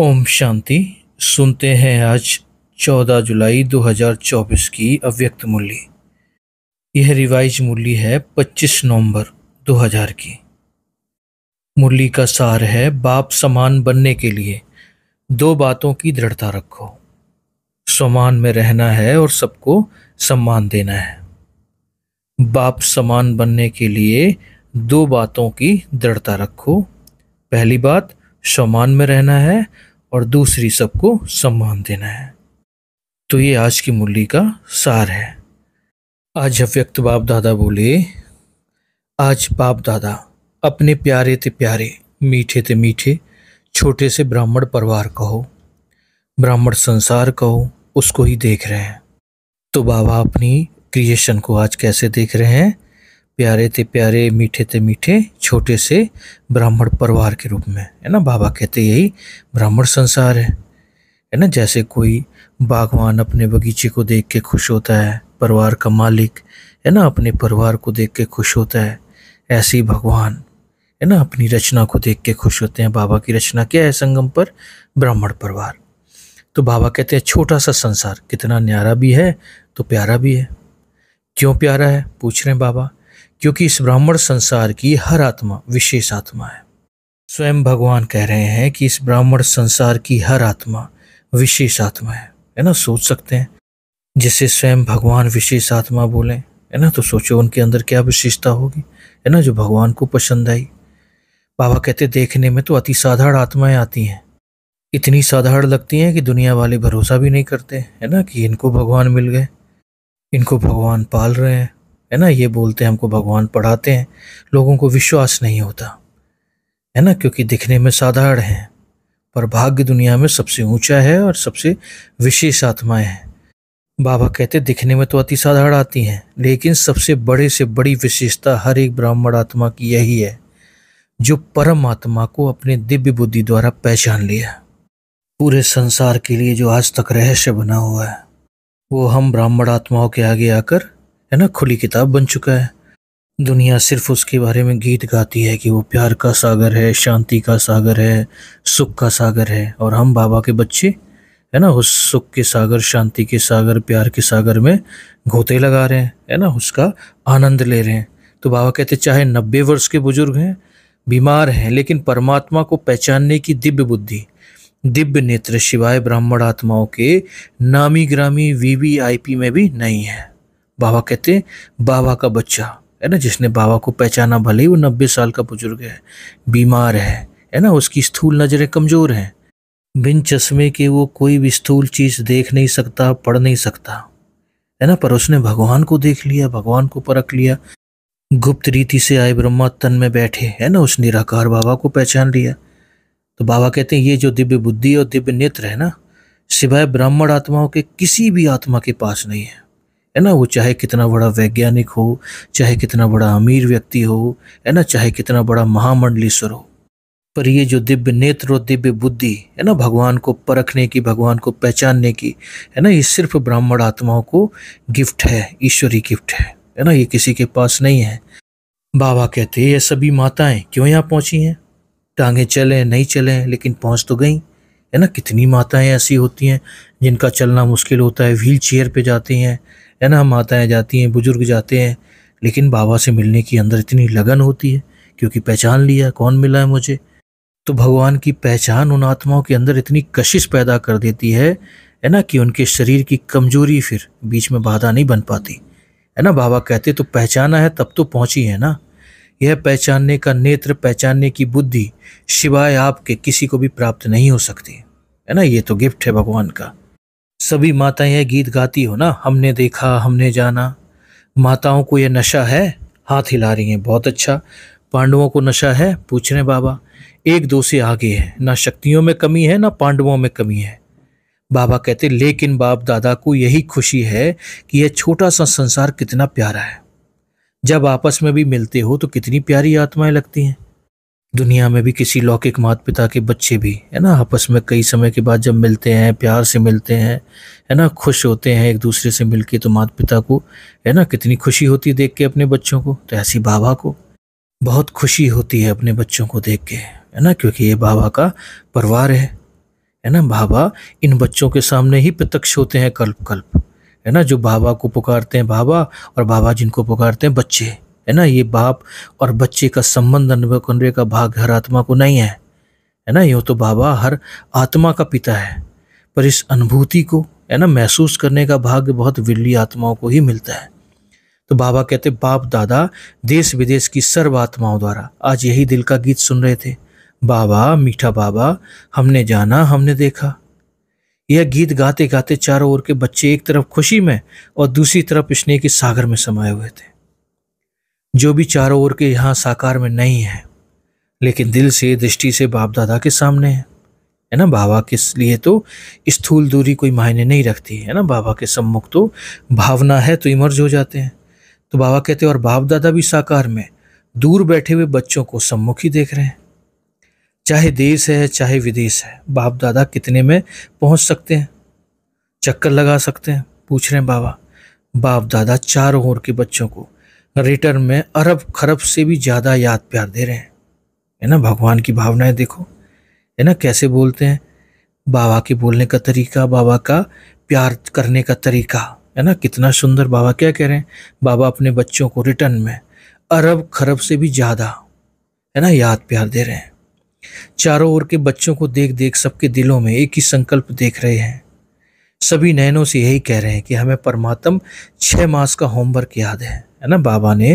ओम शांति सुनते हैं आज 14 जुलाई 2024 की अव्यक्त मूल्य यह रिवाइज मूल्य है 25 नवंबर 2000 की मूल्य का सार है बाप समान बनने के लिए दो बातों की दृढ़ता रखो समान में रहना है और सबको सम्मान देना है बाप समान बनने के लिए दो बातों की दृढ़ता रखो पहली बात सम्मान में रहना है और दूसरी सबको सम्मान देना है तो ये आज की मुरली का सार है आज अव्यक्त बाप दादा बोले आज बाप दादा अपने प्यारे ते प्यारे मीठे ते मीठे छोटे से ब्राह्मण परिवार कहो ब्राह्मण संसार कहो उसको ही देख रहे हैं तो बाबा अपनी क्रिएशन को आज कैसे देख रहे हैं प्यारे ते प्यारे मीठे ते मीठे छोटे से ब्राह्मण परिवार के रूप में है ना बाबा कहते यही ब्राह्मण संसार है है ना जैसे कोई बागवान अपने बगीचे को देख के खुश होता है परिवार का मालिक है ना अपने परिवार को देख के खुश होता है ऐसे ही भगवान है ना अपनी रचना को देख के खुश होते हैं बाबा की रचना क्या है संगम पर ब्राह्मण परिवार तो बाबा कहते हैं छोटा सा संसार कितना न्यारा भी है तो प्यारा भी है क्यों प्यारा है पूछ रहे हैं बाबा क्योंकि इस ब्राह्मण संसार की हर आत्मा विशेष आत्मा है स्वयं भगवान कह रहे हैं कि इस ब्राह्मण संसार की हर आत्मा विशेष आत्मा है है ना सोच सकते हैं जिसे स्वयं भगवान विशेष आत्मा बोले है ना तो सोचो उनके अंदर क्या विशेषता होगी है ना जो भगवान को पसंद आई बाबा कहते देखने में तो अति साधारण आत्माएं आती हैं इतनी साधारण लगती हैं कि दुनिया वाले भरोसा भी नहीं करते है ना कि इनको भगवान मिल गए इनको भगवान पाल रहे हैं है ना ये बोलते हैं हमको भगवान पढ़ाते हैं लोगों को विश्वास नहीं होता है ना क्योंकि दिखने में साधारण हैं पर भाग्य दुनिया में सबसे ऊंचा है और सबसे विशेष आत्माएं हैं बाबा कहते दिखने में तो अति साधारण आती हैं लेकिन सबसे बड़े से बड़ी विशेषता हर एक ब्राह्मण आत्मा की यही है जो परम आत्मा को अपने दिव्य बुद्धि द्वारा पहचान लिया पूरे संसार के लिए जो आज तक रहस्य बना हुआ है वो हम ब्राह्मण आत्माओं के आगे आकर है ना खुली किताब बन चुका है दुनिया सिर्फ उसके बारे में गीत गाती है कि वो प्यार का सागर है शांति का सागर है सुख का सागर है और हम बाबा के बच्चे है ना उस सुख के सागर शांति के सागर प्यार के सागर में घोते लगा रहे हैं है ना उसका आनंद ले रहे हैं तो बाबा कहते चाहे नब्बे वर्ष के बुजुर्ग हैं बीमार हैं लेकिन परमात्मा को पहचानने की दिव्य बुद्धि दिव्य नेत्र शिवाय ब्राह्मण आत्माओं के नामी ग्रामी वी वी आई पी में भी नहीं है बाबा कहते हैं बाबा का बच्चा है ना जिसने बाबा को पहचाना भले ही वो नब्बे साल का बुजुर्ग है बीमार है है ना उसकी स्थूल नज़रें कमज़ोर हैं बिन चश्मे के वो कोई भी स्थूल चीज़ देख नहीं सकता पढ़ नहीं सकता है ना पर उसने भगवान को देख लिया भगवान को परख लिया गुप्त रीति से आए ब्रह्मा तन में बैठे है ना उस निराकार बाबा को पहचान लिया तो बाबा कहते हैं ये जो दिव्य बुद्धि और दिव्य नेत्र है ना सिवाय ब्राह्मण आत्माओं के किसी भी आत्मा के पास नहीं है है ना वो चाहे कितना बड़ा वैज्ञानिक हो चाहे कितना बड़ा अमीर व्यक्ति हो है ना चाहे कितना बड़ा महामंडलीश्वर हो पर ये जो दिव्य नेत्र और दिव्य बुद्धि है ना भगवान को परखने की भगवान को पहचानने की है ना ये सिर्फ ब्राह्मण आत्माओं को गिफ्ट है ईश्वरी गिफ्ट है है ना ये किसी के पास नहीं है बाबा कहते ये सभी माताएं क्यों यहाँ पहुँची हैं टांगे चले नहीं चले लेकिन पहुँच तो गई है ना कितनी माताएं ऐसी होती हैं जिनका चलना मुश्किल होता है व्हील चेयर पर जाती हैं है ना माताएँ जाती हैं बुजुर्ग जाते हैं लेकिन बाबा से मिलने की अंदर इतनी लगन होती है क्योंकि पहचान लिया कौन मिला है मुझे तो भगवान की पहचान उन आत्माओं के अंदर इतनी कशिश पैदा कर देती है है ना कि उनके शरीर की कमजोरी फिर बीच में बाधा नहीं बन पाती है ना बाबा कहते तो पहचाना है तब तो पहुंची है ना यह पहचानने का नेत्र पहचानने की बुद्धि शिवाय आपके किसी को भी प्राप्त नहीं हो सकती है ना ये तो गिफ्ट है भगवान का सभी माताएं यह गीत गाती हो ना हमने देखा हमने जाना माताओं को यह नशा है हाथ हिला रही हैं बहुत अच्छा पांडवों को नशा है पूछ रहे बाबा एक दो से आगे है ना शक्तियों में कमी है ना पांडवों में कमी है बाबा कहते लेकिन बाप दादा को यही खुशी है कि यह छोटा सा संसार कितना प्यारा है जब आपस में भी मिलते हो तो कितनी प्यारी आत्माएं लगती हैं दुनिया में भी किसी लौकिक माता पिता के बच्चे भी है ना आपस में कई समय के बाद जब मिलते हैं प्यार से मिलते हैं है ना खुश होते हैं एक दूसरे से मिलके तो माता पिता को है ना कितनी खुशी होती है देख के अपने बच्चों को तो ऐसी बाबा को बहुत खुशी होती है अपने बच्चों को देख के है ना क्योंकि ये बाबा का परिवार है है ना बाबा इन बच्चों के सामने ही प्रत्यक्ष होते हैं कल्प कल्प है ना जो बाबा को पुकारते हैं बाबा और बाबा जिनको पुकारते हैं बच्चे है ना ये बाप और बच्चे का संबंध अनुभव करने का भाग हर आत्मा को नहीं है है ना यूँ तो बाबा हर आत्मा का पिता है पर इस अनुभूति को है ना महसूस करने का भाग्य बहुत विरली आत्माओं को ही मिलता है तो बाबा कहते बाप दादा देश विदेश की सर्व आत्माओं द्वारा आज यही दिल का गीत सुन रहे थे बाबा मीठा बाबा हमने जाना हमने देखा यह गीत गाते गाते चारों ओर के बच्चे एक तरफ खुशी में और दूसरी तरफ स्नेह के सागर में समाये हुए थे जो भी चारों ओर के यहाँ साकार में नहीं है लेकिन दिल से दृष्टि से बाप दादा के सामने है है ना बाबा के लिए तो स्थूल दूरी कोई मायने नहीं रखती है ना बाबा के सम्मुख तो भावना है तो इमर्ज हो जाते हैं तो बाबा कहते हैं और बाप दादा भी साकार में दूर बैठे हुए बच्चों को सम्मुख ही देख रहे हैं चाहे देश है चाहे विदेश है बाप दादा कितने में पहुंच सकते हैं चक्कर लगा सकते हैं पूछ रहे हैं बाबा बाप दादा चारों ओर के बच्चों को रिटर्न में अरब खरब से भी ज़्यादा याद प्यार दे रहे हैं है ना भगवान की भावनाएं देखो है ना कैसे बोलते हैं बाबा के बोलने का तरीका बाबा का प्यार करने का तरीका है ना कितना सुंदर बाबा क्या कह रहे हैं बाबा अपने बच्चों को रिटर्न में अरब खरब से भी ज़्यादा है ना याद प्यार दे रहे हैं चारों ओर के बच्चों को देख देख सबके दिलों में एक ही संकल्प देख रहे हैं सभी नैनों से यही कह रहे हैं कि हमें परमात्म छः मास का होमवर्क याद है है ना बाबा ने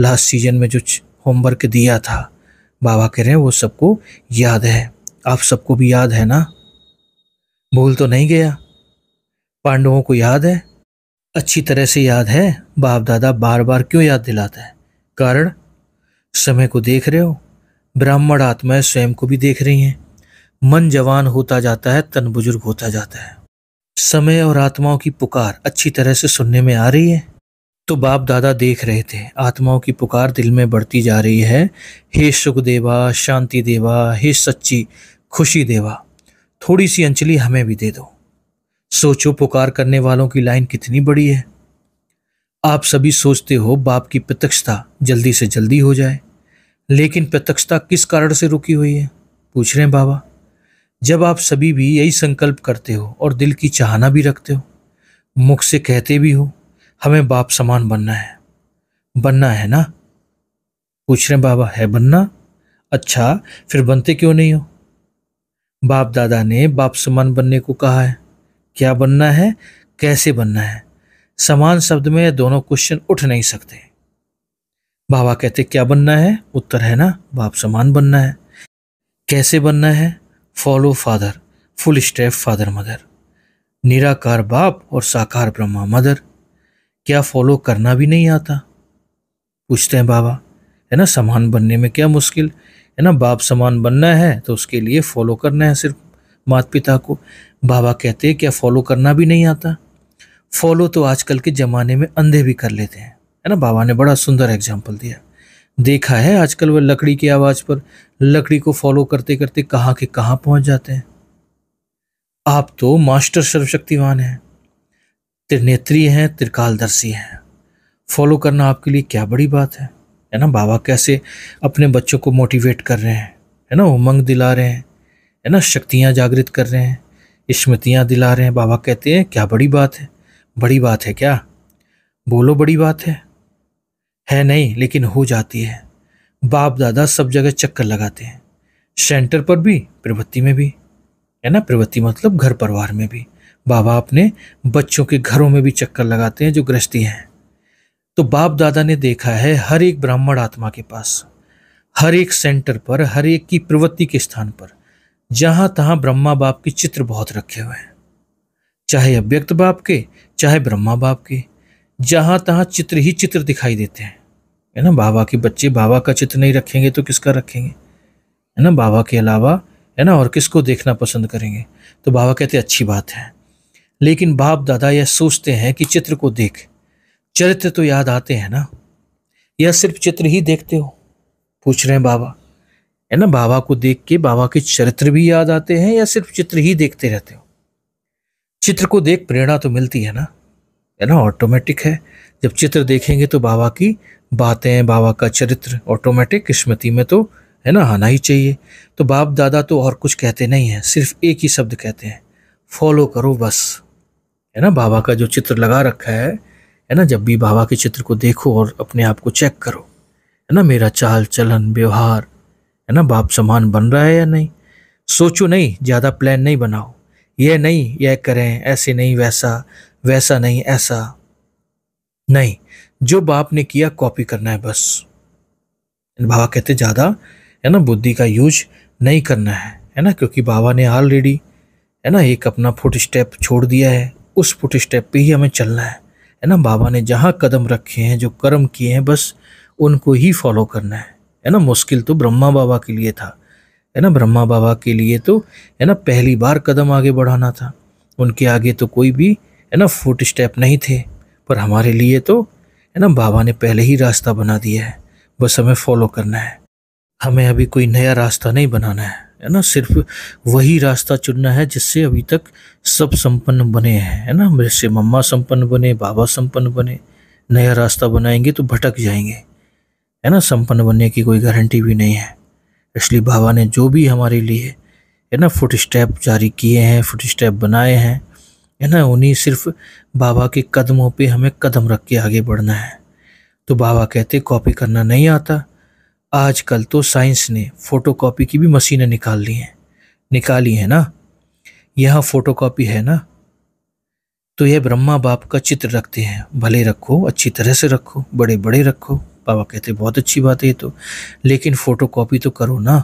लास्ट सीजन में जो होमवर्क दिया था बाबा कह रहे हैं वो सबको याद है आप सबको भी याद है ना भूल तो नहीं गया पांडवों को याद है अच्छी तरह से याद है बाप दादा बार बार क्यों याद दिलाता है कारण समय को देख रहे हो ब्राह्मण आत्माएं स्वयं को भी देख रही हैं मन जवान होता जाता है तन बुजुर्ग होता जाता है समय और आत्माओं की पुकार अच्छी तरह से सुनने में आ रही है तो बाप दादा देख रहे थे आत्माओं की पुकार दिल में बढ़ती जा रही है हे सुख देवा शांति देवा हे सच्ची खुशी देवा थोड़ी सी अंजलि हमें भी दे दो सोचो पुकार करने वालों की लाइन कितनी बड़ी है आप सभी सोचते हो बाप की प्रत्यक्षता जल्दी से जल्दी हो जाए लेकिन प्रत्यक्षता किस कारण से रुकी हुई है पूछ रहे हैं बाबा जब आप सभी भी यही संकल्प करते हो और दिल की चाहना भी रखते हो मुख से कहते भी हो हमें बाप समान बनना है बनना है ना पूछ रहे बाबा है बनना अच्छा फिर बनते क्यों नहीं हो बाप दादा ने बाप समान बनने को कहा है क्या बनना है कैसे बनना है समान शब्द में दोनों क्वेश्चन उठ नहीं सकते बाबा कहते क्या बनना है उत्तर है ना बाप समान बनना है कैसे बनना है follow father full step father mother निराकार बाप और साकार ब्रह्मा मदर क्या फॉलो करना भी नहीं आता पूछते हैं बाबा है ना समान बनने में क्या मुश्किल है ना बाप समान बनना है तो उसके लिए फॉलो करना है सिर्फ माता पिता को बाबा कहते हैं क्या फॉलो करना भी नहीं आता फॉलो तो आजकल के ज़माने में अंधे भी कर लेते हैं है ना बाबा ने बड़ा सुंदर एग्जाम्पल दिया देखा है आजकल वह लकड़ी की आवाज़ पर लकड़ी को फॉलो करते करते कहाँ के कहाँ पहुँच जाते हैं आप तो मास्टर सर्वशक्तिवान हैं त्रिनेत्री हैं त्रिकालदर्शी हैं फॉलो करना आपके लिए क्या बड़ी बात है है ना बाबा कैसे अपने बच्चों को मोटिवेट कर रहे हैं है ना उमंग दिला रहे हैं है ना शक्तियाँ जागृत कर रहे हैं स्मृतियाँ दिला रहे हैं बाबा कहते हैं क्या बड़ी बात है बड़ी बात है क्या बोलो बड़ी बात है है नहीं लेकिन हो जाती है बाप दादा सब जगह चक्कर लगाते हैं सेंटर पर भी प्रवृत्ति में भी है ना प्रवृत्ति मतलब घर परिवार में भी बाबा अपने बच्चों के घरों में भी चक्कर लगाते हैं जो गृहस्थी हैं तो बाप दादा ने देखा है हर एक ब्राह्मण आत्मा के पास हर एक सेंटर पर हर एक की प्रवृत्ति के स्थान पर जहां तहां ब्रह्मा बाप के चित्र बहुत रखे हुए हैं चाहे अव्यक्त बाप के चाहे ब्रह्मा बाप के जहां तहां चित्र ही चित्र दिखाई देते हैं है ना बाबा के बच्चे बाबा का चित्र नहीं रखेंगे तो किसका रखेंगे है ना बाबा के अलावा है ना और किसको देखना पसंद करेंगे तो बाबा कहते अच्छी बात है लेकिन बाप दादा यह सोचते हैं कि चित्र को देख चरित्र तो याद आते हैं ना या सिर्फ चित्र ही देखते हो पूछ रहे हैं बाबा है ना बाबा को देख के बाबा के चरित्र भी याद आते हैं या सिर्फ चित्र ही देखते रहते हो चित्र को देख प्रेरणा तो मिलती है ना है ना ऑटोमेटिक है जब चित्र देखेंगे तो बाबा की बातें बाबा का चरित्र ऑटोमेटिक किस्मती में तो है ना आना ही चाहिए तो बाप दादा तो और कुछ कहते नहीं हैं सिर्फ एक ही शब्द कहते हैं फॉलो करो बस है ना बाबा का जो चित्र लगा रखा है है ना जब भी बाबा के चित्र को देखो और अपने आप को चेक करो है ना मेरा चाल चलन व्यवहार है ना बाप समान बन रहा है या नहीं सोचो नहीं ज़्यादा प्लान नहीं बनाओ यह नहीं यह करें ऐसे नहीं वैसा वैसा नहीं ऐसा नहीं जो बाप ने किया कॉपी करना है बस बाबा कहते ज़्यादा है ना बुद्धि का यूज नहीं करना है है ना क्योंकि बाबा ने ऑलरेडी है ना एक अपना फुट स्टेप छोड़ दिया है उस फुट स्टेप पे ही हमें चलना है है ना बाबा ने जहाँ कदम रखे हैं जो कर्म किए हैं बस उनको ही फॉलो करना है है ना मुश्किल तो ब्रह्मा बाबा के लिए था है ना ब्रह्मा बाबा के लिए तो है ना पहली बार कदम आगे बढ़ाना था उनके आगे तो कोई भी है ना फुट स्टेप नहीं थे पर हमारे लिए तो है ना बाबा ने पहले ही रास्ता बना दिया है बस हमें फॉलो करना है हमें अभी कोई नया रास्ता नहीं बनाना है है ना सिर्फ वही रास्ता चुनना है जिससे अभी तक सब संपन्न बने हैं है ना जैसे मम्मा संपन्न बने बाबा संपन्न बने नया रास्ता बनाएंगे तो भटक जाएंगे है ना संपन्न बनने की कोई गारंटी भी नहीं है इसलिए बाबा ने जो भी हमारे लिए है ना फुट स्टेप जारी किए हैं फुट स्टेप बनाए हैं है ना उन्हीं सिर्फ बाबा के कदमों पे हमें कदम रख के आगे बढ़ना है तो बाबा कहते कॉपी करना नहीं आता आजकल तो साइंस ने फोटोकॉपी की भी मशीनें निकाल ली हैं निकाली है ना यहाँ फोटोकॉपी है ना तो यह ब्रह्मा बाप का चित्र रखते हैं भले रखो अच्छी तरह से रखो बड़े बड़े रखो बाबा कहते बहुत अच्छी बात है ये तो लेकिन फोटोकॉपी तो करो ना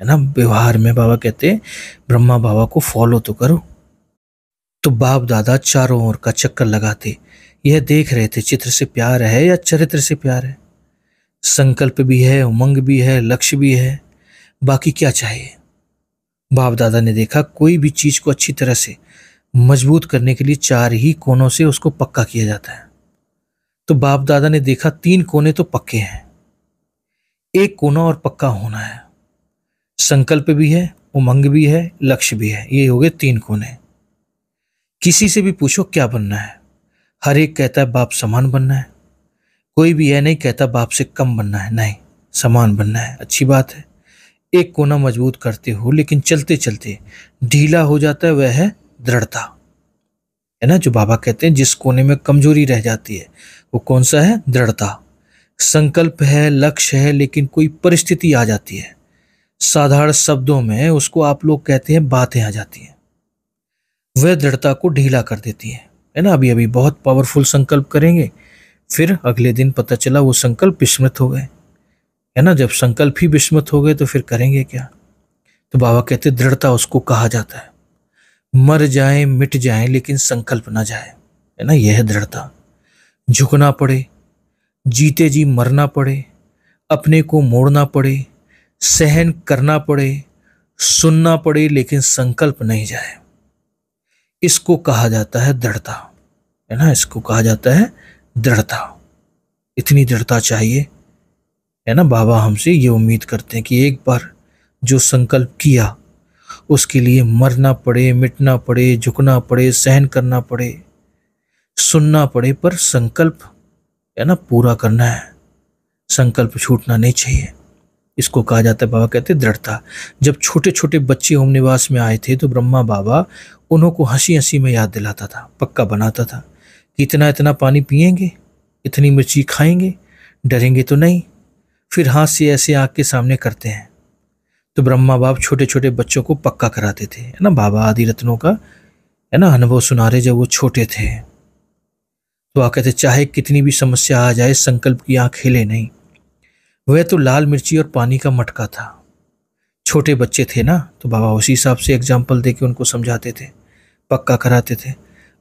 है ना व्यवहार में बाबा कहते ब्रह्मा बाबा को फॉलो तो करो तो बाप दादा चारों ओर का चक्कर लगाते यह देख रहे थे चित्र से प्यार है या चरित्र से प्यार है संकल्प भी है उमंग भी है लक्ष्य भी है बाकी क्या चाहिए बाप दादा ने देखा कोई भी चीज को अच्छी तरह से मजबूत करने के लिए चार ही कोनों से उसको पक्का किया जाता है तो बाप दादा ने देखा तीन कोने तो पक्के हैं एक कोना और पक्का होना है संकल्प भी है उमंग भी है लक्ष्य भी है ये हो गए तीन कोने किसी से भी पूछो क्या बनना है हर एक कहता है बाप समान बनना है कोई भी यह नहीं कहता बाप से कम बनना है नहीं समान बनना है अच्छी बात है एक कोना मजबूत करते हो लेकिन चलते चलते ढीला हो जाता है वह है दृढ़ता है ना जो बाबा कहते हैं जिस कोने में कमजोरी रह जाती है वो कौन सा है दृढ़ता संकल्प है लक्ष्य है लेकिन कोई परिस्थिति आ जाती है साधारण शब्दों में उसको आप लोग कहते हैं बातें आ जाती हैं वह दृढ़ता को ढीला कर देती है है ना अभी अभी बहुत पावरफुल संकल्प करेंगे फिर अगले दिन पता चला वो संकल्प विस्मृत हो गए है ना जब संकल्प ही विस्मृत हो गए तो फिर करेंगे क्या तो बाबा कहते दृढ़ता उसको कहा जाता है मर जाए मिट जाए लेकिन संकल्प ना जाए है ना यह दृढ़ता झुकना पड़े जीते जी मरना पड़े अपने को मोड़ना पड़े सहन करना पड़े सुनना पड़े लेकिन संकल्प नहीं जाए इसको कहा जाता है दृढ़ता है ना इसको कहा जाता है दृढ़ता इतनी दृढ़ता चाहिए है ना बाबा हमसे ये उम्मीद करते हैं कि एक बार जो संकल्प किया उसके लिए मरना पड़े मिटना पड़े झुकना पड़े सहन करना पड़े सुनना पड़े पर संकल्प है ना पूरा करना है संकल्प छूटना नहीं चाहिए इसको कहा जाता है बाबा कहते दृढ़ता जब छोटे छोटे बच्चे निवास में आए थे तो ब्रह्मा बाबा उन्हों को हंसी हंसी में याद दिलाता था पक्का बनाता था इतना इतना पानी पिएंगे इतनी मिर्ची खाएंगे डरेंगे तो नहीं फिर हाथ से ऐसे आग के सामने करते हैं तो ब्रह्मा बाप छोटे छोटे बच्चों को पक्का कराते थे है ना बाबा आदि रत्नों का है ना अनुभव सुना रहे जब वो छोटे थे तो आ कहते चाहे कितनी भी समस्या आ जाए संकल्प की आँख हिले नहीं वह तो लाल मिर्ची और पानी का मटका था छोटे बच्चे थे ना तो बाबा उसी हिसाब से एग्जाम्पल दे के उनको समझाते थे पक्का कराते थे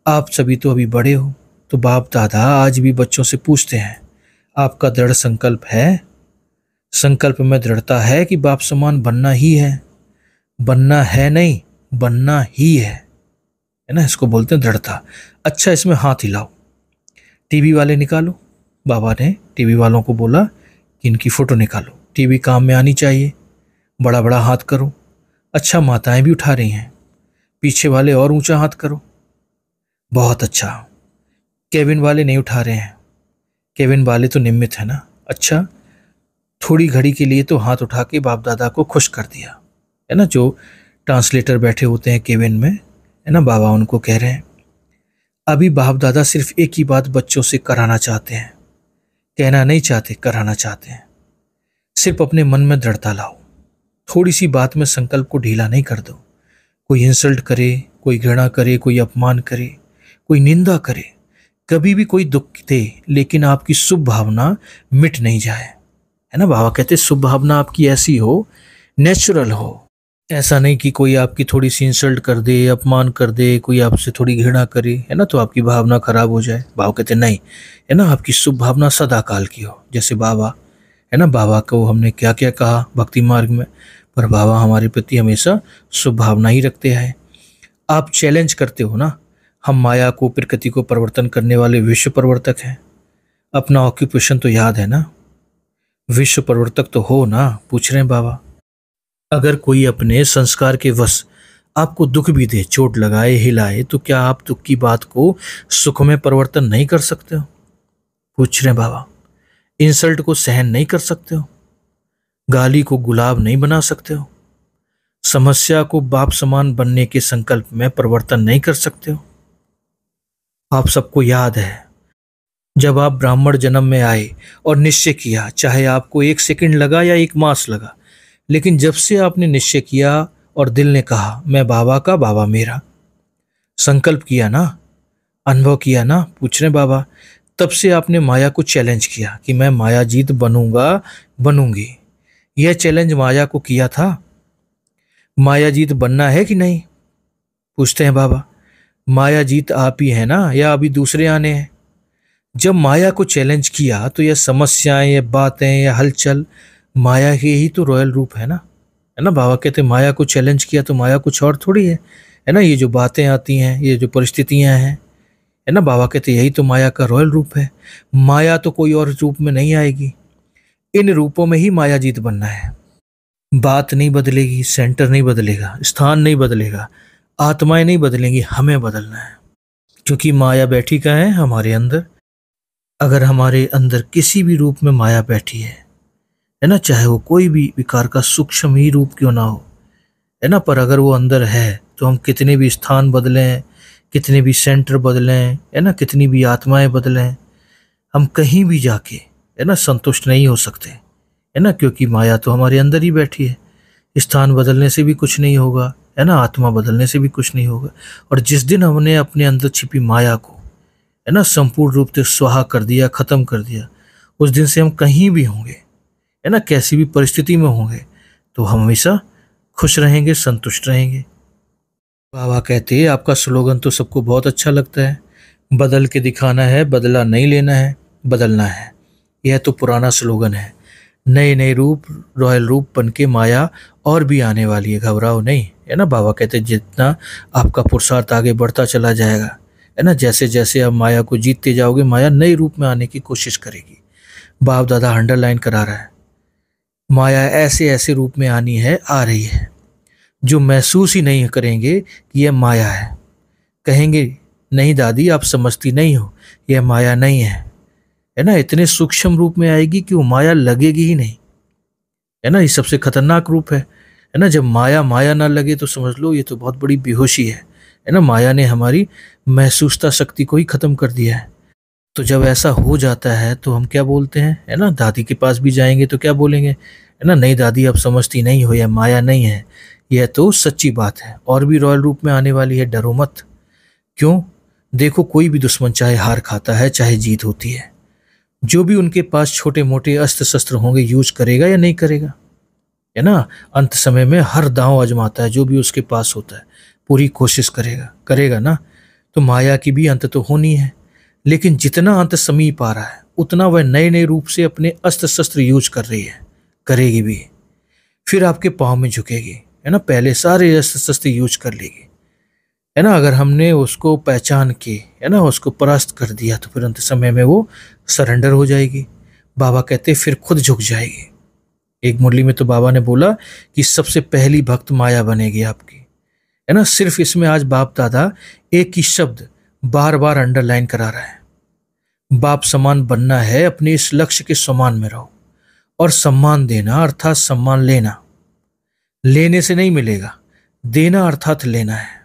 आप सभी तो अभी बड़े हो तो बाप दादा आज भी बच्चों से पूछते हैं आपका दृढ़ संकल्प है संकल्प में दृढ़ता है कि बाप समान बनना ही है बनना है नहीं बनना ही है है ना इसको बोलते हैं दृढ़ता अच्छा इसमें हाथ हिलाओ टीवी वाले निकालो बाबा ने टीवी वालों को बोला कि इनकी फ़ोटो निकालो टीवी काम में आनी चाहिए बड़ा बड़ा हाथ करो अच्छा माताएं भी उठा रही हैं पीछे वाले और ऊंचा हाथ करो बहुत अच्छा केविन वाले नहीं उठा रहे हैं केविन वाले तो निमित है ना अच्छा थोड़ी घड़ी के लिए तो हाथ उठा के बाप दादा को खुश कर दिया है ना जो ट्रांसलेटर बैठे होते हैं केविन में है ना बाबा उनको कह रहे हैं अभी बाप दादा सिर्फ एक ही बात बच्चों से कराना चाहते हैं कहना नहीं चाहते कराना चाहते हैं सिर्फ अपने मन में दृढ़ता लाओ थोड़ी सी बात में संकल्प को ढीला नहीं कर दो कोई इंसल्ट करे कोई घृणा करे कोई अपमान करे कोई निंदा करे कभी भी कोई दुख दे लेकिन आपकी शुभ भावना मिट नहीं जाए है ना बाबा कहते शुभ भावना आपकी ऐसी हो नेचुरल हो ऐसा नहीं कि कोई आपकी थोड़ी सी इंसल्ट कर दे अपमान कर दे कोई आपसे थोड़ी घृणा करे है ना तो आपकी भावना खराब हो जाए भाव कहते नहीं है ना आपकी शुभ भावना सदाकाल की हो जैसे बाबा है ना बाबा को हमने क्या क्या कहा भक्ति मार्ग में पर बाबा हमारे प्रति हमेशा शुभ भावना ही रखते हैं आप चैलेंज करते हो ना हम माया को प्रकृति को परिवर्तन करने वाले विश्व परिवर्तक हैं अपना ऑक्यूपेशन तो याद है ना विश्व परिवर्तक तो हो ना पूछ रहे हैं बाबा अगर कोई अपने संस्कार के वश आपको दुख भी दे चोट लगाए हिलाए तो क्या आप दुख की बात को सुख में परिवर्तन नहीं कर सकते हो पूछ रहे हैं बाबा इंसल्ट को सहन नहीं कर सकते हो गाली को गुलाब नहीं बना सकते हो समस्या को बाप समान बनने के संकल्प में परिवर्तन नहीं कर सकते हो आप सबको याद है जब आप ब्राह्मण जन्म में आए और निश्चय किया चाहे आपको एक सेकंड लगा या एक मास लगा लेकिन जब से आपने निश्चय किया और दिल ने कहा मैं बाबा का बाबा मेरा संकल्प किया ना अनुभव किया ना पूछ रहे बाबा तब से आपने माया को चैलेंज किया कि मैं माया जीत बनूंगा बनूंगी यह चैलेंज माया को किया था माया जीत बनना है कि नहीं पूछते हैं बाबा माया जीत आप ही है ना या अभी दूसरे आने हैं जब माया को चैलेंज किया तो यह समस्याएं यह बातें यह हलचल माया के ही तो रॉयल रूप है ना है ना बाबा कहते माया को चैलेंज किया तो माया कुछ और थोड़ी है है ना ये जो बातें आती हैं ये जो परिस्थितियाँ हैं है ना बाबा कहते यही तो माया का रॉयल रूप है माया तो कोई और रूप में नहीं आएगी इन रूपों में ही माया जीत बनना है बात नहीं बदलेगी सेंटर नहीं बदलेगा स्थान नहीं बदलेगा आत्माएं नहीं बदलेंगी हमें बदलना है क्योंकि माया बैठी का है हमारे अंदर अगर हमारे अंदर किसी भी रूप में माया बैठी है है ना चाहे वो कोई भी विकार का सूक्ष्म ही रूप क्यों ना हो है ना पर अगर वो अंदर है तो हम कितने भी स्थान बदलें कितने भी सेंटर बदलें है ना कितनी भी आत्माएं बदलें हम कहीं भी जाके है ना संतुष्ट नहीं हो सकते है ना क्योंकि माया तो हमारे अंदर ही बैठी है स्थान बदलने से भी कुछ नहीं होगा है ना आत्मा बदलने से भी कुछ नहीं होगा और जिस दिन हमने अपने अंदर छिपी माया को है ना संपूर्ण रूप से स्वाहा कर दिया ख़त्म कर दिया उस दिन से हम कहीं भी होंगे है ना कैसी भी परिस्थिति में होंगे तो हम हमेशा खुश रहेंगे संतुष्ट रहेंगे बाबा कहते हैं आपका स्लोगन तो सबको बहुत अच्छा लगता है बदल के दिखाना है बदला नहीं लेना है बदलना है यह तो पुराना स्लोगन है नए नए रूप रॉयल रूप बन के माया और भी आने वाली है घबराओ नहीं है ना बाबा कहते जितना आपका पुरुषार्थ आगे बढ़ता चला जाएगा है ना जैसे जैसे आप माया को जीतते जाओगे माया नए रूप में आने की कोशिश करेगी बाप दादा अंडरलाइन करा रहा है माया ऐसे ऐसे रूप में आनी है आ रही है जो महसूस ही नहीं करेंगे कि यह माया है कहेंगे नहीं दादी आप समझती नहीं हो यह माया नहीं है है ना इतने सूक्ष्म रूप में आएगी कि वो माया लगेगी ही नहीं है ना ये सबसे खतरनाक रूप है है ना जब माया माया ना लगे तो समझ लो ये तो बहुत बड़ी बेहोशी है है ना माया ने हमारी महसूसता शक्ति को ही ख़त्म कर दिया है तो जब ऐसा हो जाता है तो हम क्या बोलते हैं है ना दादी के पास भी जाएंगे तो क्या बोलेंगे है ना नहीं दादी अब समझती नहीं हो यह माया नहीं है यह तो सच्ची बात है और भी रॉयल रूप में आने वाली है डरो मत क्यों देखो कोई भी दुश्मन चाहे हार खाता है चाहे जीत होती है जो भी उनके पास छोटे मोटे अस्त्र शस्त्र होंगे यूज करेगा या नहीं करेगा है ना अंत समय में हर दांव आजमाता है जो भी उसके पास होता है पूरी कोशिश करेगा करेगा ना तो माया की भी अंत तो होनी है लेकिन जितना अंत समीप आ रहा है उतना वह नए नए रूप से अपने अस्त्र शस्त्र यूज कर रही है करेगी भी फिर आपके पाँव में झुकेगी है ना पहले सारे अस्त्र शस्त्र यूज कर लेगी है ना अगर हमने उसको पहचान के है ना उसको परास्त कर दिया तो फिर अंत समय में वो सरेंडर हो जाएगी बाबा कहते फिर खुद झुक जाएगी एक मुरली में तो बाबा ने बोला कि सबसे पहली भक्त माया बनेगी आपकी है ना सिर्फ इसमें आज बाप दादा एक ही शब्द बार बार अंडरलाइन करा रहा है बाप समान बनना है अपने इस लक्ष्य के समान में रहो और सम्मान देना अर्थात सम्मान लेना लेने से नहीं मिलेगा देना अर्थात लेना है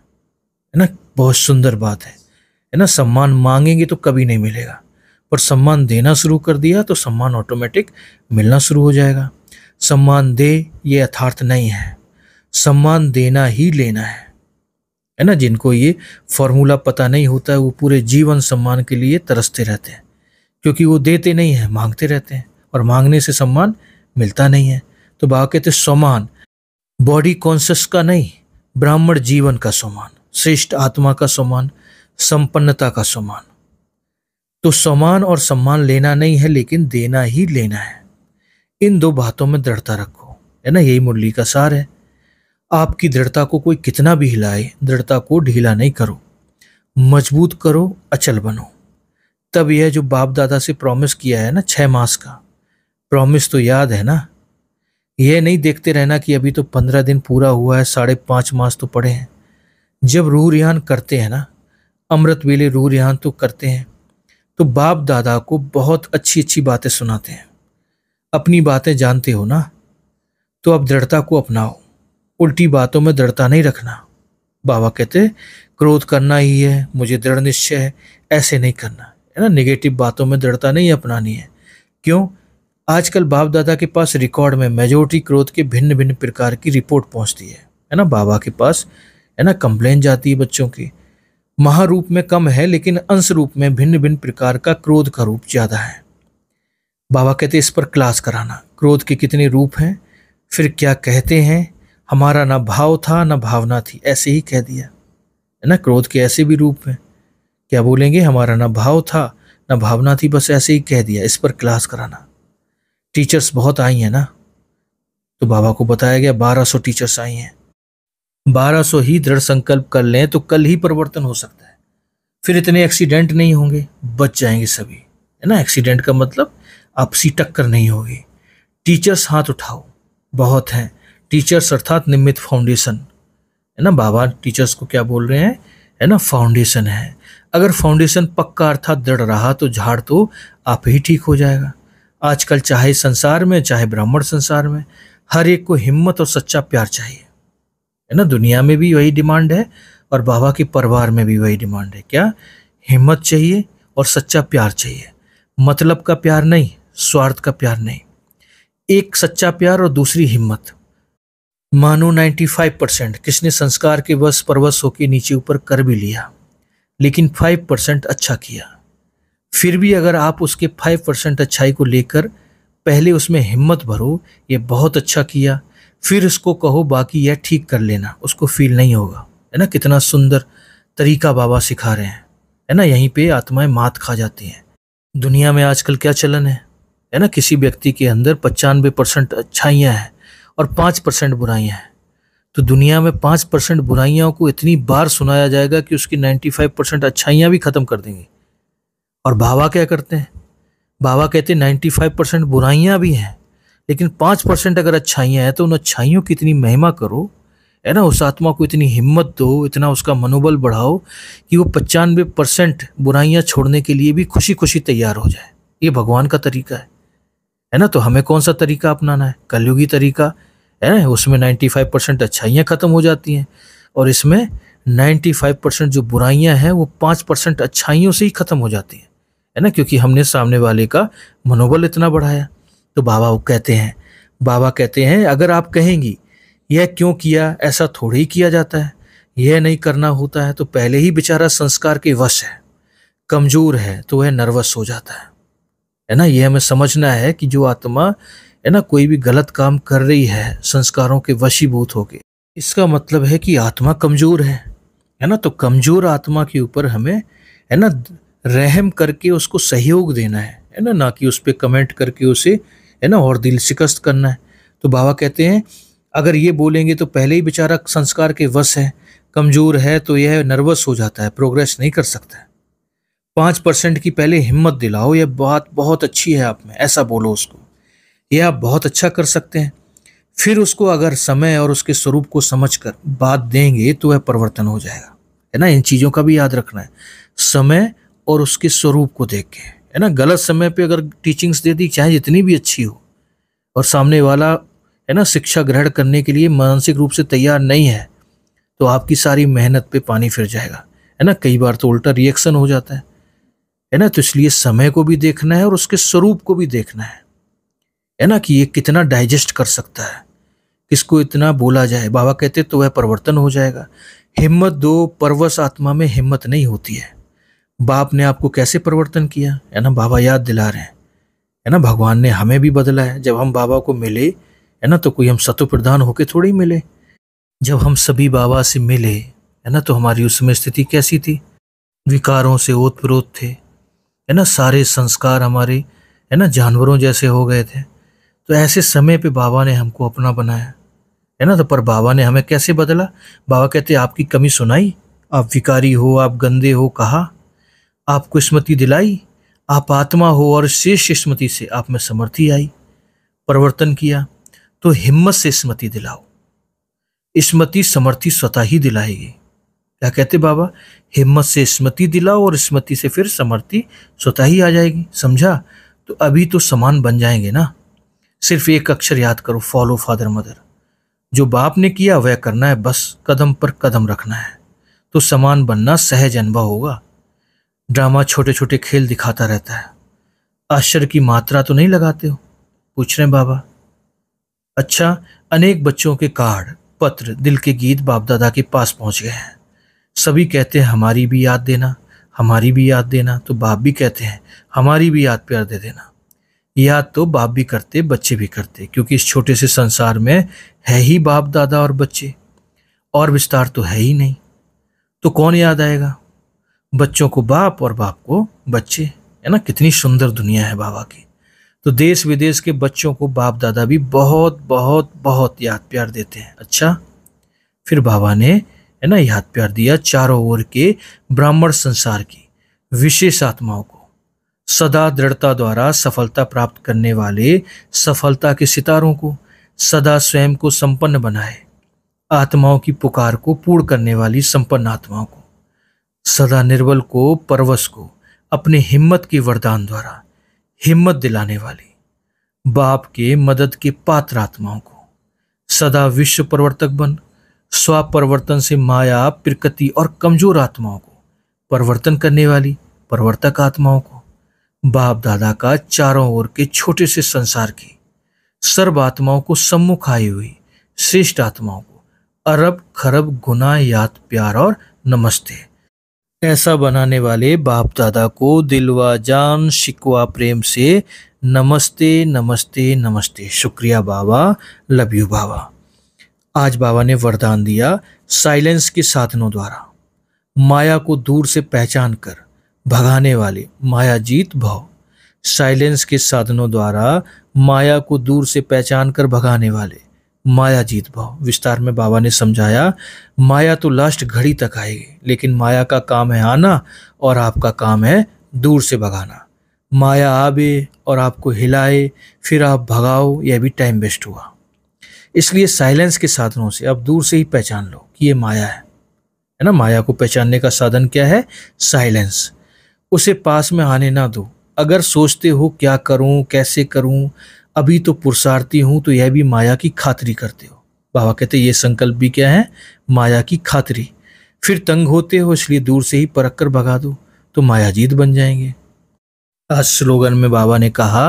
है ना बहुत सुंदर बात है है ना सम्मान मांगेंगे तो कभी नहीं मिलेगा पर सम्मान देना शुरू कर दिया तो सम्मान ऑटोमेटिक मिलना शुरू हो जाएगा सम्मान दे ये यथार्थ नहीं है सम्मान देना ही लेना है है ना जिनको ये फॉर्मूला पता नहीं होता है वो पूरे जीवन सम्मान के लिए तरसते रहते हैं क्योंकि वो देते नहीं हैं मांगते रहते हैं और मांगने से सम्मान मिलता नहीं है तो बाकी थे तो सम्मान बॉडी कॉन्शस का नहीं ब्राह्मण जीवन का सम्मान श्रेष्ठ आत्मा का सम्मान संपन्नता का सम्मान तो सम्मान और सम्मान लेना नहीं है लेकिन देना ही लेना है इन दो बातों में दृढ़ता रखो है ना यही मुरली का सार है आपकी दृढ़ता को कोई कितना भी हिलाए दृढ़ता को ढीला नहीं करो मजबूत करो अचल बनो तब यह जो बाप दादा से प्रॉमिस किया है ना छः मास का प्रॉमिस तो याद है ना यह नहीं देखते रहना कि अभी तो पंद्रह दिन पूरा हुआ है साढ़े पाँच मास तो पड़े हैं जब रू रिहान करते हैं ना अमृत वेले रू रिहान तो करते हैं तो बाप दादा को बहुत अच्छी अच्छी बातें सुनाते हैं अपनी बातें जानते हो ना तो आप दृढ़ता को अपनाओ उल्टी बातों में दृढ़ता नहीं रखना बाबा कहते क्रोध करना ही है मुझे दृढ़ निश्चय है ऐसे नहीं करना है ना निगेटिव बातों में दृढ़ता नहीं अपनानी है क्यों आजकल बाप दादा के पास रिकॉर्ड में मेजोरिटी क्रोध के भिन्न भिन्न प्रकार की रिपोर्ट पहुंचती है है ना बाबा के पास है ना कंप्लेन जाती है बच्चों की महारूप में कम है लेकिन अंश रूप में भिन्न भिन्न प्रकार का क्रोध का रूप ज्यादा है बाबा कहते इस पर क्लास कराना क्रोध के कितने रूप हैं फिर क्या कहते हैं हमारा ना भाव था ना भावना थी ऐसे ही कह दिया है ना क्रोध के ऐसे भी रूप हैं क्या बोलेंगे हमारा ना भाव था ना भावना थी बस ऐसे ही कह दिया इस पर क्लास कराना टीचर्स बहुत आई हैं ना तो बाबा को बताया गया 1200 टीचर्स आई हैं बारह सौ ही दृढ़ संकल्प कर लें तो कल ही परिवर्तन हो सकता है फिर इतने एक्सीडेंट नहीं होंगे बच जाएंगे सभी है ना एक्सीडेंट का मतलब आपसी टक्कर नहीं होगी टीचर्स हाथ उठाओ बहुत हैं टीचर्स अर्थात निमित फाउंडेशन है ना बाबा टीचर्स को क्या बोल रहे हैं है ना फाउंडेशन है अगर फाउंडेशन पक्का अर्थात दृढ़ रहा तो झाड़ तो आप ही ठीक हो जाएगा आजकल चाहे संसार में चाहे ब्राह्मण संसार में हर एक को हिम्मत और सच्चा प्यार चाहिए है ना दुनिया में भी वही डिमांड है और बाबा के परिवार में भी वही डिमांड है क्या हिम्मत चाहिए और सच्चा प्यार चाहिए मतलब का प्यार नहीं स्वार्थ का प्यार नहीं एक सच्चा प्यार और दूसरी हिम्मत मानो 95 परसेंट किसने संस्कार के बस परवश होकर नीचे ऊपर कर भी लिया लेकिन 5 परसेंट अच्छा किया फिर भी अगर आप उसके 5 परसेंट अच्छाई को लेकर पहले उसमें हिम्मत भरो ये बहुत अच्छा किया फिर उसको कहो बाकी यह ठीक कर लेना उसको फील नहीं होगा है ना कितना सुंदर तरीका बाबा सिखा रहे हैं है ना यहीं पे आत्माएं मात खा जाती हैं दुनिया में आजकल क्या चलन है है ना किसी व्यक्ति के अंदर पचानवे परसेंट अच्छाइयाँ हैं और पाँच परसेंट बुराइयाँ हैं तो दुनिया में पाँच परसेंट बुराइयों को इतनी बार सुनाया जाएगा कि उसकी नाइन्टी फाइव परसेंट अच्छाइयाँ भी ख़त्म कर देंगी और बाबा क्या करते हैं बाबा कहते हैं नाइन्टी फाइव परसेंट बुराइयाँ भी हैं लेकिन पाँच परसेंट अगर अच्छाइयाँ हैं तो उन अच्छाइयों की इतनी महिमा करो है ना उस आत्मा को इतनी हिम्मत दो इतना उसका मनोबल बढ़ाओ कि वो पचानवे परसेंट बुराइयाँ छोड़ने के लिए भी खुशी खुशी तैयार हो जाए ये भगवान का तरीका है है ना तो हमें कौन सा तरीका अपनाना है कलयुगी तरीका है ना उसमें नाइन्टी फाइव परसेंट अच्छाइयाँ ख़त्म हो जाती हैं और इसमें नाइन्टी फाइव परसेंट जो बुराइयाँ हैं वो पाँच परसेंट अच्छाइयों से ही ख़त्म हो जाती हैं है ना क्योंकि हमने सामने वाले का मनोबल इतना बढ़ाया तो बाबा वो कहते हैं बाबा कहते हैं अगर आप कहेंगी यह क्यों किया ऐसा थोड़ी ही किया जाता है यह नहीं करना होता है तो पहले ही बेचारा संस्कार के वश है कमजोर है तो वह नर्वस हो जाता है है ना यह हमें समझना है कि जो आत्मा है ना कोई भी गलत काम कर रही है संस्कारों के वशीभूत होके इसका मतलब है कि आत्मा कमजोर है है ना तो कमजोर आत्मा के ऊपर हमें है ना रहम करके उसको सहयोग देना है है ना ना कि उस पर कमेंट करके उसे है ना और दिल शिकस्त करना है तो बाबा कहते हैं अगर ये बोलेंगे तो पहले ही बेचारा संस्कार के वश है कमज़ोर है तो यह नर्वस हो जाता है प्रोग्रेस नहीं कर सकता है पाँच परसेंट की पहले हिम्मत दिलाओ यह बात बहुत अच्छी है आप में ऐसा बोलो उसको यह आप बहुत अच्छा कर सकते हैं फिर उसको अगर समय और उसके स्वरूप को समझ कर बात देंगे तो वह परिवर्तन हो जाएगा है ना इन चीज़ों का भी याद रखना है समय और उसके स्वरूप को देख के है ना गलत समय पे अगर टीचिंग्स दे दी चाहे जितनी भी अच्छी हो और सामने वाला है ना शिक्षा ग्रहण करने के लिए मानसिक रूप से तैयार नहीं है तो आपकी सारी मेहनत पे पानी फिर जाएगा है ना कई बार तो उल्टा रिएक्शन हो जाता है है ना तो इसलिए समय को भी देखना है और उसके स्वरूप को भी देखना है है ना कि ये कितना डाइजेस्ट कर सकता है किसको इतना बोला जाए बाबा कहते तो वह परिवर्तन हो जाएगा हिम्मत दो परवस आत्मा में हिम्मत नहीं होती है बाप ने आपको कैसे परिवर्तन किया है ना बाबा याद दिला रहे हैं है ना भगवान ने हमें भी बदला है जब हम बाबा को मिले है ना तो कोई हम सतु प्रधान होके थोड़ी मिले जब हम सभी बाबा से मिले है ना तो हमारी उस समय स्थिति कैसी थी विकारों से ओत प्रोत थे है ना सारे संस्कार हमारे है ना जानवरों जैसे हो गए थे तो ऐसे समय पे बाबा ने हमको अपना बनाया है ना तो पर बाबा ने हमें कैसे बदला बाबा कहते आपकी कमी सुनाई आप विकारी हो आप गंदे हो कहा आपको स्मृति दिलाई आप आत्मा हो और शेष स्मृति से आप में समर्थी आई परिवर्तन किया तो हिम्मत से स्मृति दिलाओ स्मृति समर्थी स्वतः ही दिलाएगी क्या कहते बाबा हिम्मत से स्मृति दिलाओ और स्मृति से फिर समर्थि स्वतः ही आ जाएगी समझा तो अभी तो समान बन जाएंगे ना सिर्फ एक अक्षर याद करो फॉलो फादर मदर जो बाप ने किया वह करना है बस कदम पर कदम रखना है तो समान बनना सहज अनुभव होगा ड्रामा छोटे छोटे खेल दिखाता रहता है आश्चर्य की मात्रा तो नहीं लगाते हो पूछ रहे हैं बाबा अच्छा अनेक बच्चों के कार्ड पत्र दिल के गीत बाप दादा के पास पहुंच गए हैं सभी कहते हैं हमारी भी याद देना हमारी भी याद देना तो बाप भी कहते हैं हमारी भी याद प्यार दे देना याद तो बाप भी करते बच्चे भी करते क्योंकि इस छोटे से संसार में है ही बाप दादा और बच्चे और विस्तार तो है ही नहीं तो कौन याद आएगा बच्चों को बाप और बाप को बच्चे है ना कितनी सुंदर दुनिया है बाबा की तो देश विदेश के बच्चों को बाप दादा भी बहुत बहुत बहुत याद प्यार देते हैं अच्छा फिर बाबा ने है ना याद प्यार दिया चारों ओर के ब्राह्मण संसार की विशेष आत्माओं को सदा दृढ़ता द्वारा सफलता प्राप्त करने वाले सफलता के सितारों को सदा स्वयं को संपन्न बनाए आत्माओं की पुकार को पूर्ण करने वाली संपन्न आत्माओं को सदा निर्बल को परवस को अपने हिम्मत के वरदान द्वारा हिम्मत दिलाने वाली बाप के मदद के पात्र आत्माओं को सदा विश्व प्रवर्तक बन स्वपरिवर्तन से माया प्रकृति और कमजोर आत्माओं को परिवर्तन करने वाली परिवर्तक आत्माओं को बाप दादा का चारों ओर के छोटे से संसार की सर्व आत्माओं को सम्मुख आई हुई श्रेष्ठ आत्माओं को अरब खरब गुना याद प्यार और नमस्ते ऐसा बनाने वाले बाप दादा को दिलवा जान शिकवा प्रेम से नमस्ते नमस्ते नमस्ते शुक्रिया बाबा लव यू बाबा आज बाबा ने वरदान दिया साइलेंस के साधनों द्वारा माया को दूर से पहचान कर भगाने वाले माया जीत भाव साइलेंस के साधनों द्वारा माया को दूर से पहचान कर भगाने वाले माया जीत भाव विस्तार में बाबा ने समझाया माया तो लास्ट घड़ी तक आएगी लेकिन माया का काम है आना और आपका काम है दूर से भगाना माया आवे और आपको हिलाए फिर आप भगाओ यह भी टाइम वेस्ट हुआ इसलिए साइलेंस के साधनों से आप दूर से ही पहचान लो कि ये माया है है ना माया को पहचानने का साधन क्या है साइलेंस उसे पास में आने ना दो अगर सोचते हो क्या करूं कैसे करूं अभी तो पुरसारती हूं तो यह भी माया की खातरी करते हो बाबा कहते ये संकल्प भी क्या है माया की खातरी फिर तंग होते हो इसलिए दूर से ही परख कर भगा दो तो मायाजीत बन जाएंगे आज स्लोगन में बाबा ने कहा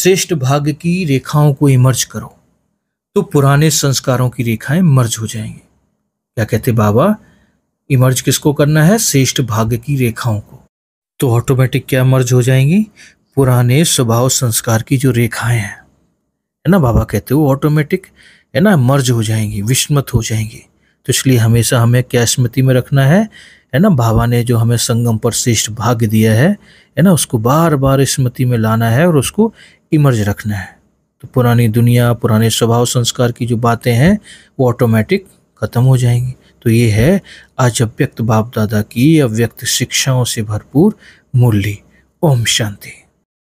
श्रेष्ठ भाग्य की रेखाओं को इमर्ज करो तो पुराने संस्कारों की रेखाएं मर्ज हो जाएंगी क्या कहते बाबा इमर्ज किसको करना है श्रेष्ठ भाग्य की रेखाओं को तो ऑटोमेटिक क्या मर्ज हो जाएंगी पुराने स्वभाव संस्कार की जो रेखाएं हैं है ना बाबा कहते हो ऑटोमेटिक है ना मर्ज हो जाएंगी विस्मत हो जाएंगी तो इसलिए हमेशा हमें क्या स्मृति में रखना है है ना बाबा ने जो हमें संगम पर श्रेष्ठ भाग्य दिया है है ना उसको बार बार स्मृति में लाना है और उसको इमर्ज रखना है तो पुरानी दुनिया पुराने स्वभाव संस्कार की जो बातें हैं वो ऑटोमेटिक ख़त्म हो जाएंगी तो ये है आज अव्यक्त बाप दादा की अव्यक्त शिक्षाओं से भरपूर मूल्य ओम शांति